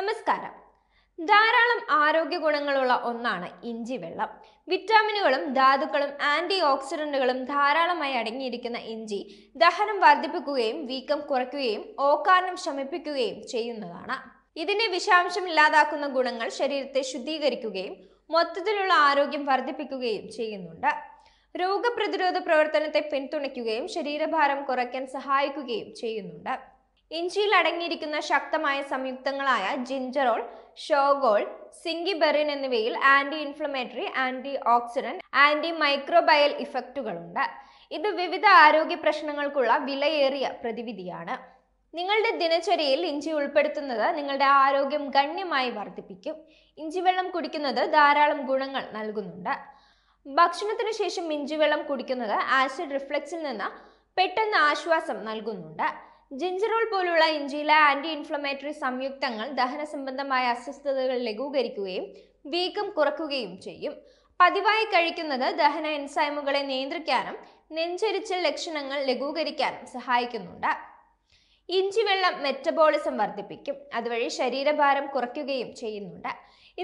നമസ്കാരം ധാരാളം ആരോഗ്യ ഗുണങ്ങളുള്ള ഒന്നാണ് ഇഞ്ചി വെള്ളം വിറ്റാമിനുകളും ധാതുക്കളും ആന്റി ഓക്സിഡന്റുകളും ധാരാളമായി അടങ്ങിയിരിക്കുന്ന ഇഞ്ചി ദഹനം വർദ്ധിപ്പിക്കുകയും വീക്കം കുറയ്ക്കുകയും ഓക്കാരണം ശമിപ്പിക്കുകയും ചെയ്യുന്നതാണ് ഇതിനെ വിഷാംശം ഇല്ലാതാക്കുന്ന ഗുണങ്ങൾ ശരീരത്തെ ശുദ്ധീകരിക്കുകയും മൊത്തത്തിലുള്ള ആരോഗ്യം വർദ്ധിപ്പിക്കുകയും ചെയ്യുന്നുണ്ട് രോഗപ്രതിരോധ പ്രവർത്തനത്തെ പിന്തുണയ്ക്കുകയും ശരീരഭാരം കുറയ്ക്കാൻ സഹായിക്കുകയും ചെയ്യുന്നുണ്ട് ഇഞ്ചിയിൽ അടങ്ങിയിരിക്കുന്ന ശക്തമായ സംയുക്തങ്ങളായ ജിഞ്ചറോൾ ഷോഗോൾ സിംഗിബെറിൻ എന്നിവയിൽ anti inflammatory antioxidant antimicrobial ഇഫക്റ്റുകളുണ്ട് ഇത് വിവിധ ആരോഗ്യ പ്രശ്നങ്ങൾക്കുള്ള വിലയേറിയ പ്രതിവിധിയാണ് നിങ്ങളുടെ ദിനചര്യയിൽ ഇഞ്ചി ഉൾപ്പെടുത്തുന്നത് നിങ്ങളുടെ ആരോഗ്യം ഗണ്യമായി വർദ്ധിപ്പിക്കും ഇഞ്ചി വെള്ളം കുടിക്കുന്നത് ധാരാളം ഗുണങ്ങൾ നൽകുന്നുണ്ട് ഭക്ഷണത്തിനു ശേഷം ഇഞ്ചി വെള്ളം കുടിക്കുന്നത് ആസിഡ് റിഫ്ലക്സിൽ നിന്ന് പെട്ടെന്ന് ആശ്വാസം നൽകുന്നുണ്ട് ജിഞ്ചറോൾ പോലുള്ള ഇഞ്ചിയിലെ ആന്റി ഇൻഫ്ലമേറ്ററി സംയുക്തങ്ങൾ ദഹന സംബന്ധമായ അസ്വസ്ഥതകൾ ലഘൂകരിക്കുകയും വീക്കം കുറയ്ക്കുകയും ചെയ്യും പതിവായി കഴിക്കുന്നത് ദഹന എൻസൈമുകളെ നിയന്ത്രിക്കാനും നെഞ്ചരിച്ച ലക്ഷണങ്ങൾ ലഘൂകരിക്കാനും സഹായിക്കുന്നുണ്ട് ഇഞ്ചി വെള്ളം മെറ്റബോളിസം വർദ്ധിപ്പിക്കും അതുവഴി ശരീരഭാരം കുറയ്ക്കുകയും ചെയ്യുന്നുണ്ട്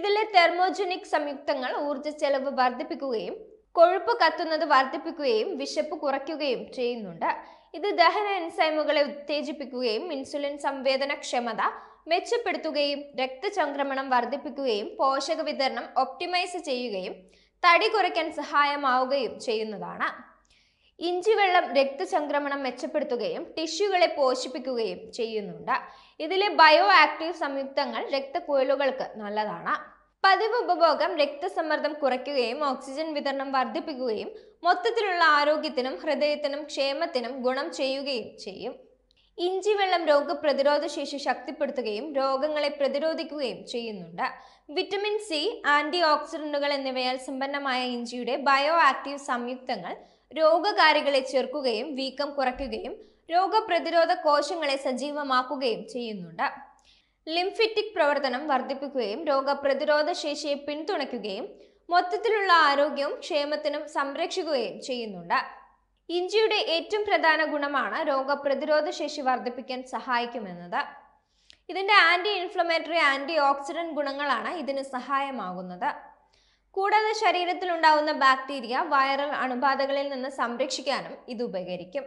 ഇതിലെ തെർമോജനിക് സംയുക്തങ്ങൾ ഊർജ്ജ ചെലവ് വർദ്ധിപ്പിക്കുകയും കൊഴുപ്പ് കത്തുന്നത് വർദ്ധിപ്പിക്കുകയും വിശപ്പ് കുറയ്ക്കുകയും ചെയ്യുന്നുണ്ട് ഇത് ദഹന എൻസൈമുകളെ ഉത്തേജിപ്പിക്കുകയും ഇൻസുലിൻ സംവേദനക്ഷമത മെച്ചപ്പെടുത്തുകയും രക്തചംക്രമണം വർദ്ധിപ്പിക്കുകയും പോഷക വിതരണം ഒപ്റ്റിമൈസ് ചെയ്യുകയും തടി കുറയ്ക്കാൻ സഹായമാവുകയും ചെയ്യുന്നതാണ് ഇഞ്ചിവെള്ളം രക്തചംക്രമണം മെച്ചപ്പെടുത്തുകയും ടിഷ്യൂകളെ പോഷിപ്പിക്കുകയും ചെയ്യുന്നുണ്ട് ഇതിലെ ബയോ ആക്റ്റീവ് സംയുക്തങ്ങൾ രക്തക്കുഴലുകൾക്ക് നല്ലതാണ് പതിവ് ഉപഭോഗം രക്തസമ്മർദ്ദം കുറയ്ക്കുകയും ഓക്സിജൻ വിതരണം വർദ്ധിപ്പിക്കുകയും മൊത്തത്തിലുള്ള ആരോഗ്യത്തിനും ഹൃദയത്തിനും ക്ഷേമത്തിനും ഗുണം ചെയ്യുകയും ചെയ്യും ഇഞ്ചി വെള്ളം രോഗപ്രതിരോധ ശേഷി ശക്തിപ്പെടുത്തുകയും രോഗങ്ങളെ പ്രതിരോധിക്കുകയും ചെയ്യുന്നുണ്ട് വിറ്റമിൻ സി ആന്റി ഓക്സിഡന്റുകൾ എന്നിവയാൽ സമ്പന്നമായ ഇഞ്ചിയുടെ ബയോ ആക്റ്റീവ് സംയുക്തങ്ങൾ രോഗകാരികളെ ചെറുക്കുകയും വീക്കം കുറയ്ക്കുകയും രോഗപ്രതിരോധ കോശങ്ങളെ സജീവമാക്കുകയും ചെയ്യുന്നുണ്ട് ലിംഫിറ്റിക് പ്രവർത്തനം വർദ്ധിപ്പിക്കുകയും രോഗപ്രതിരോധ ശേഷിയെ പിന്തുണയ്ക്കുകയും മൊത്തത്തിലുള്ള ആരോഗ്യവും ക്ഷേമത്തിനും സംരക്ഷിക്കുകയും ചെയ്യുന്നുണ്ട് ഇഞ്ചിയുടെ ഏറ്റവും പ്രധാന ഗുണമാണ് രോഗപ്രതിരോധ ശേഷി വർദ്ധിപ്പിക്കാൻ സഹായിക്കുമെന്നത് ഇതിൻ്റെ ആൻറ്റി ഇൻഫ്ലമേറ്ററി ആൻറ്റി ഓക്സിഡൻറ്റ് ഗുണങ്ങളാണ് ഇതിന് സഹായമാകുന്നത് കൂടാതെ ഉണ്ടാകുന്ന ബാക്ടീരിയ വൈറൽ അണുബാധകളിൽ നിന്ന് സംരക്ഷിക്കാനും ഇത് ഉപകരിക്കും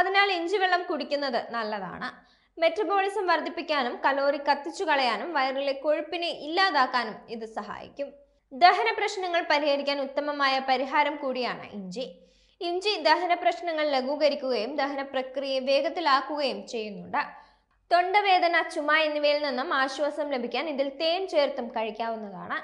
അതിനാൽ ഇഞ്ചി വെള്ളം കുടിക്കുന്നത് നല്ലതാണ് മെറ്റബോളിസം വർദ്ധിപ്പിക്കാനും കലോറി കത്തിച്ചു കളയാനും വയറിലെ കൊഴുപ്പിനെ ഇല്ലാതാക്കാനും ഇത് സഹായിക്കും ദഹന പ്രശ്നങ്ങൾ പരിഹരിക്കാൻ ഉത്തമമായ പരിഹാരം കൂടിയാണ് ഇഞ്ചി ഇഞ്ചി ദഹന പ്രശ്നങ്ങൾ ലഘൂകരിക്കുകയും ദഹന പ്രക്രിയയെ വേഗത്തിലാക്കുകയും ചെയ്യുന്നുണ്ട് തൊണ്ടവേദന ചുമ എന്നിവയിൽ നിന്നും ആശ്വാസം ലഭിക്കാൻ ഇതിൽ തേൻ ചേർത്തും കഴിക്കാവുന്നതാണ്